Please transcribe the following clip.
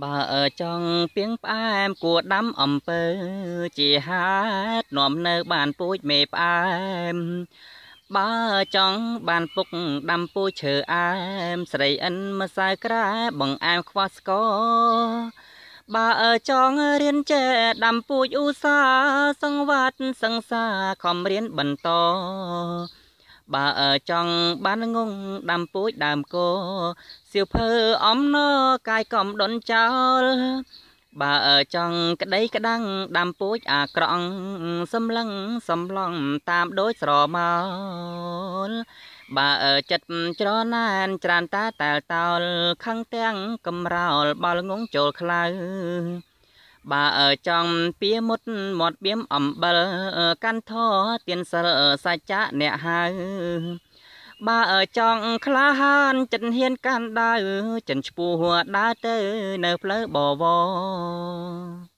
បើចង់ពីងផ្អែមគួដាំអំពើជាហាតនាំនៅបានពូជមេផ្អែមបើចង់បានពុកដាំពូជឈើអែមស្រីអិនម្សៅក្រែបង្អែមខ្វះស្ករបើចង់រៀនចេះដាំពូជឧស្សាហ៍សង្វាត់សង្សាខំរៀនបន្តបើចង់បានងងដាំពូជដើមកោសៀវភើអំណកាយកំដុនចោលបើចង់ក្តីក្តាំងដាំពូជអាក្រង់សំឡឹងសំឡងតាមដូចស្រមោលបើចិត្តច្រណែនច្រានតាតែលតោលខឹងទាំងកំរោលបាល់ងងចូលខ្លៅបើចំពៀមុតមាត់បៀមអំបិលកាន់ធទៀនសិលសច្ចៈអ្នកហៅបើចង់ក្លាហានចិត្តហ៊ានកាន់ដៅចិនឈ្មោះដើរទៅនៅ ផ្លូវបវរ